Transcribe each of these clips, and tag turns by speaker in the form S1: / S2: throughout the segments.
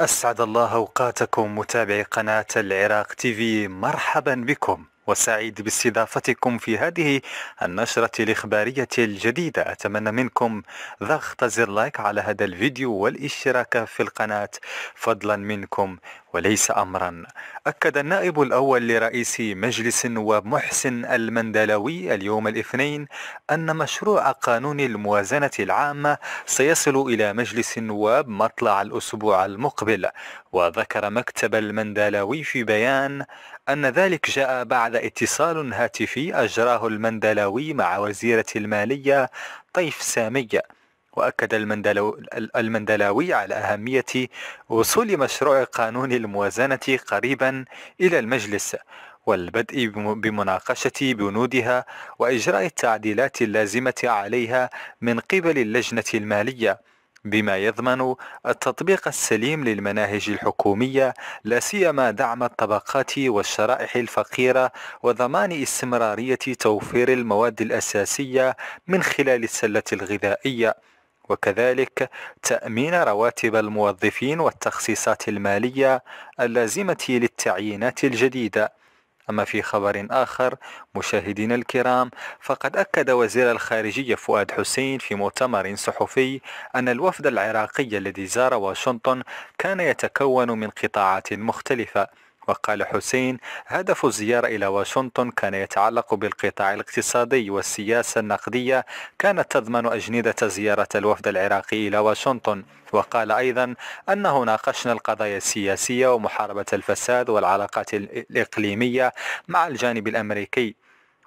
S1: أسعد الله أوقاتكم متابعي قناة العراق تيفي مرحبا بكم وسعيد باستضافتكم في هذه النشرة الإخبارية الجديدة أتمنى منكم ضغط زر لايك على هذا الفيديو والاشتراك في القناة فضلا منكم وليس أمرا أكد النائب الأول لرئيس مجلس النواب محسن المندلوي اليوم الاثنين أن مشروع قانون الموازنة العامة سيصل إلى مجلس النواب مطلع الأسبوع المقبل وذكر مكتب المندلوي في بيان أن ذلك جاء بعد اتصال هاتفي أجراه المندلوي مع وزيرة المالية طيف سامية وأكد المندلو المندلاوي على أهمية وصول مشروع قانون الموازنة قريبا إلى المجلس والبدء بمناقشة بنودها وإجراء التعديلات اللازمة عليها من قبل اللجنة المالية بما يضمن التطبيق السليم للمناهج الحكومية لا سيما دعم الطبقات والشرائح الفقيرة وضمان استمرارية توفير المواد الأساسية من خلال السلة الغذائية وكذلك تأمين رواتب الموظفين والتخصيصات المالية اللازمة للتعيينات الجديدة أما في خبر آخر مشاهدينا الكرام فقد أكد وزير الخارجية فؤاد حسين في مؤتمر صحفي أن الوفد العراقي الذي زار واشنطن كان يتكون من قطاعات مختلفة وقال حسين هدف الزيارة إلى واشنطن كان يتعلق بالقطاع الاقتصادي والسياسة النقدية كانت تضمن أجندة زيارة الوفد العراقي إلى واشنطن وقال أيضا أنه ناقشنا القضايا السياسية ومحاربة الفساد والعلاقات الإقليمية مع الجانب الأمريكي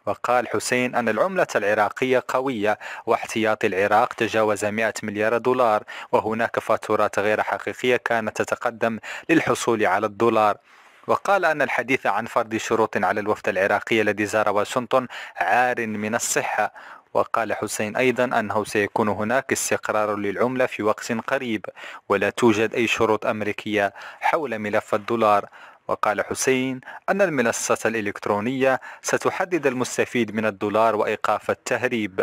S1: وقال حسين أن العملة العراقية قوية واحتياطي العراق تجاوز 100 مليار دولار وهناك فاتورات غير حقيقية كانت تتقدم للحصول على الدولار وقال أن الحديث عن فرض شروط على الوفد العراقي الذي زار واشنطن عار من الصحة وقال حسين أيضا أنه سيكون هناك استقرار للعملة في وقت قريب ولا توجد أي شروط أمريكية حول ملف الدولار وقال حسين أن المنصة الإلكترونية ستحدد المستفيد من الدولار وإيقاف التهريب